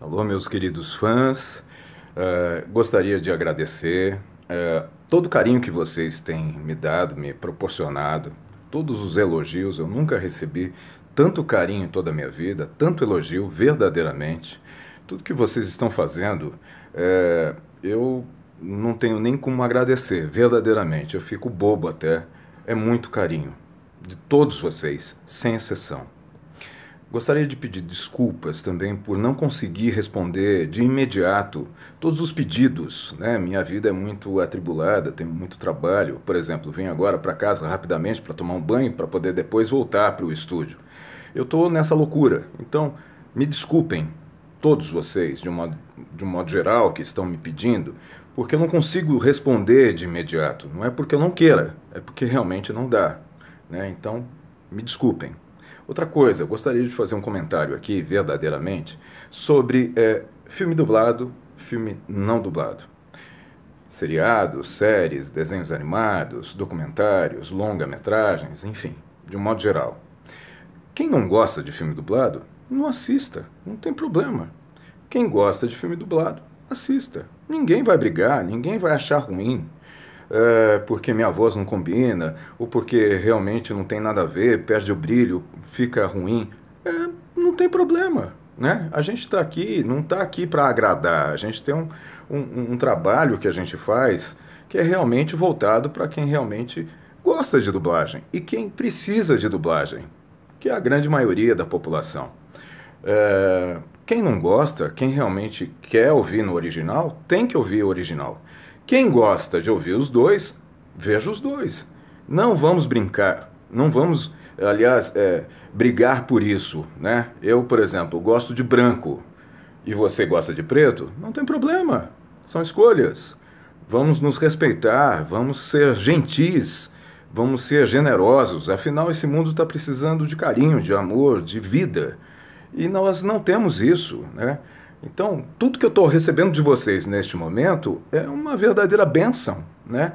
Alô, meus queridos fãs. Uh, gostaria de agradecer uh, todo o carinho que vocês têm me dado, me proporcionado, todos os elogios. Eu nunca recebi tanto carinho em toda a minha vida, tanto elogio, verdadeiramente. Tudo que vocês estão fazendo, é, eu não tenho nem como agradecer, verdadeiramente. Eu fico bobo até. É muito carinho de todos vocês, sem exceção. Gostaria de pedir desculpas também por não conseguir responder de imediato todos os pedidos. Né? Minha vida é muito atribulada, tenho muito trabalho. Por exemplo, vim agora para casa rapidamente para tomar um banho para poder depois voltar para o estúdio. Eu estou nessa loucura, então me desculpem todos vocês, de um, modo, de um modo geral, que estão me pedindo, porque eu não consigo responder de imediato. Não é porque eu não queira, é porque realmente não dá. Né? Então, me desculpem. Outra coisa, eu gostaria de fazer um comentário aqui, verdadeiramente, sobre é, filme dublado, filme não dublado. Seriados, séries, desenhos animados, documentários, longa-metragens, enfim, de um modo geral. Quem não gosta de filme dublado, não assista, não tem problema. Quem gosta de filme dublado, assista. Ninguém vai brigar, ninguém vai achar ruim, é, porque minha voz não combina, ou porque realmente não tem nada a ver, perde o brilho, fica ruim. É, não tem problema. Né? A gente está aqui, não está aqui para agradar. A gente tem um, um, um trabalho que a gente faz que é realmente voltado para quem realmente gosta de dublagem e quem precisa de dublagem, que é a grande maioria da população. É, quem não gosta, quem realmente quer ouvir no original, tem que ouvir o original. Quem gosta de ouvir os dois, veja os dois. Não vamos brincar, não vamos, aliás, é, brigar por isso, né? Eu, por exemplo, gosto de branco e você gosta de preto, não tem problema, são escolhas. Vamos nos respeitar, vamos ser gentis, vamos ser generosos, afinal, esse mundo está precisando de carinho, de amor, de vida. E nós não temos isso, né? Então, tudo que eu estou recebendo de vocês neste momento é uma verdadeira benção, né?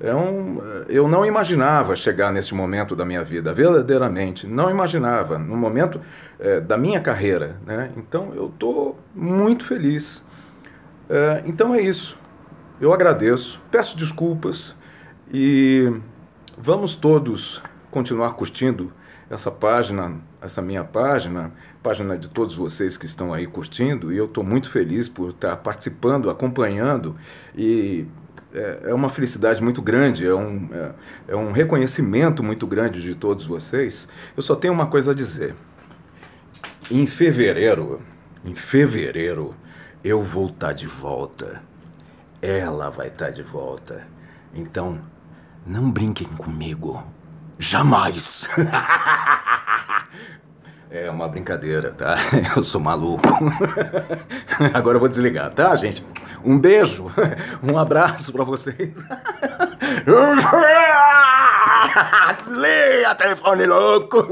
É um, eu não imaginava chegar neste momento da minha vida, verdadeiramente, não imaginava, no momento é, da minha carreira, né? Então, eu estou muito feliz. É, então, é isso. Eu agradeço, peço desculpas e vamos todos continuar curtindo essa página, essa minha página, página de todos vocês que estão aí curtindo, e eu estou muito feliz por estar tá participando, acompanhando, e é, é uma felicidade muito grande, é um, é, é um reconhecimento muito grande de todos vocês. Eu só tenho uma coisa a dizer. Em fevereiro, em fevereiro, eu vou estar tá de volta. Ela vai estar tá de volta. Então, não brinquem comigo. Jamais. É uma brincadeira, tá? Eu sou maluco. Agora eu vou desligar, tá, gente? Um beijo, um abraço para vocês. Desliga, telefone louco!